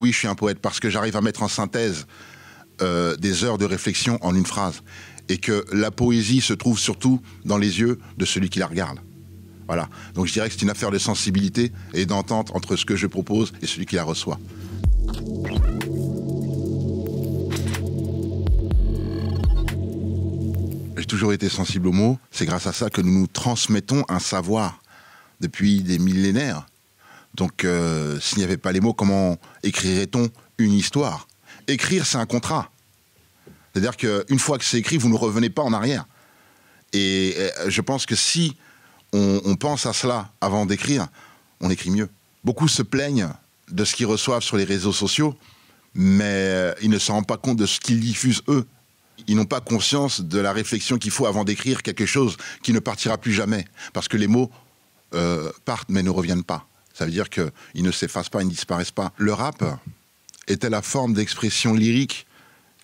Oui, je suis un poète parce que j'arrive à mettre en synthèse euh, des heures de réflexion en une phrase. Et que la poésie se trouve surtout dans les yeux de celui qui la regarde. Voilà. Donc je dirais que c'est une affaire de sensibilité et d'entente entre ce que je propose et celui qui la reçoit. J'ai toujours été sensible aux mots. C'est grâce à ça que nous nous transmettons un savoir depuis des millénaires. Donc, euh, s'il n'y avait pas les mots, comment écrirait-on une histoire Écrire, c'est un contrat. C'est-à-dire qu'une fois que c'est écrit, vous ne revenez pas en arrière. Et euh, je pense que si on, pense à cela avant d'écrire, on écrit mieux. Beaucoup se plaignent de ce qu'ils reçoivent sur les réseaux sociaux, mais euh, ils ne se rendent pas compte de ce qu'ils diffusent eux. Ils n'ont pas conscience de la réflexion qu'il faut avant d'écrire quelque chose qui ne partira plus jamais, parce que les mots partent mais ne reviennent pas. Ça veut dire qu'ils ne s'effacent pas, ils ne disparaissent pas. Le rap était la forme d'expression lyrique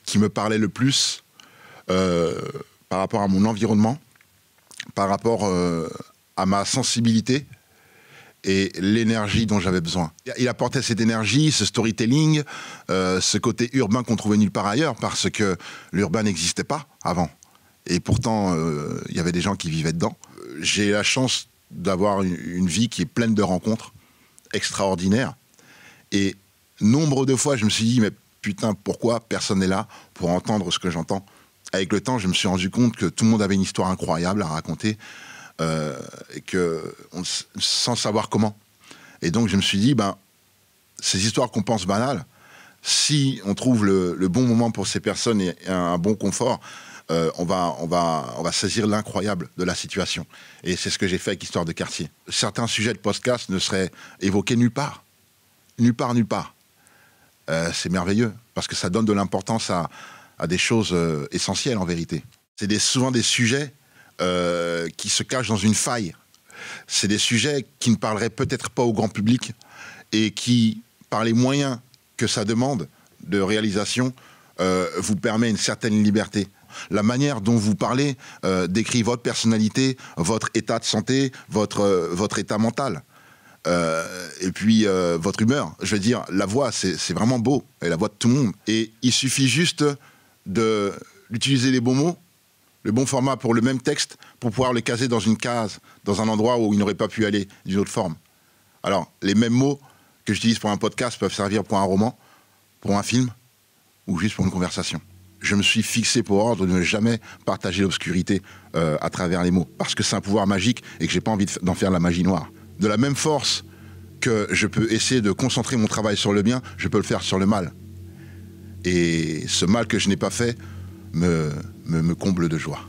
qui me parlait le plus euh, par rapport à mon environnement, par rapport euh, à ma sensibilité et l'énergie dont j'avais besoin. Il apportait cette énergie, ce storytelling, euh, ce côté urbain qu'on trouvait nulle part ailleurs, parce que l'urbain n'existait pas avant. Et pourtant, il y avait des gens qui vivaient dedans. J'ai la chance d'avoir une, vie qui est pleine de rencontres extraordinaire. Et nombre de fois, je me suis dit, mais putain, pourquoi personne n'est là pour entendre ce que j'entends Avec le temps, je me suis rendu compte que tout le monde avait une histoire incroyable à raconter, euh, et que sans savoir comment. Et donc, je me suis dit, ben, ces histoires qu'on pense banales, si on trouve le, bon moment pour ces personnes et un bon confort, euh, on, va, saisir l'incroyable de la situation. Et c'est ce que j'ai fait avec Histoire de quartier. Certains sujets de podcast ne seraient évoqués nulle part. Nulle part, nulle part. Euh, c'est merveilleux, parce que ça donne de l'importance à, des choses euh, essentielles en vérité. C'est souvent des sujets qui se cachent dans une faille. C'est des sujets qui ne parleraient peut-être pas au grand public et qui, par les moyens que ça demande de réalisation, vous permet une certaine liberté la manière dont vous parlez euh, décrit votre personnalité, votre état de santé, votre, euh, état mental. Euh, et puis votre humeur. Je veux dire, la voix, c'est vraiment beau, et la voix de tout le monde. Et il suffit juste de d'utiliser les bons mots, le bon format pour le même texte, pour pouvoir le caser dans une case, dans un endroit où il n'aurait pas pu aller d'une autre forme. Alors, les mêmes mots que j'utilise pour un podcast peuvent servir pour un roman, pour un film, ou juste pour une conversation je me suis fixé pour ordre de ne jamais partager l'obscurité euh, à travers les mots, parce que c'est un pouvoir magique et que j'ai pas envie d'en faire la magie noire. De la même force que je peux essayer de concentrer mon travail sur le bien, je peux le faire sur le mal. Et ce mal que je n'ai pas fait me, me comble de joie.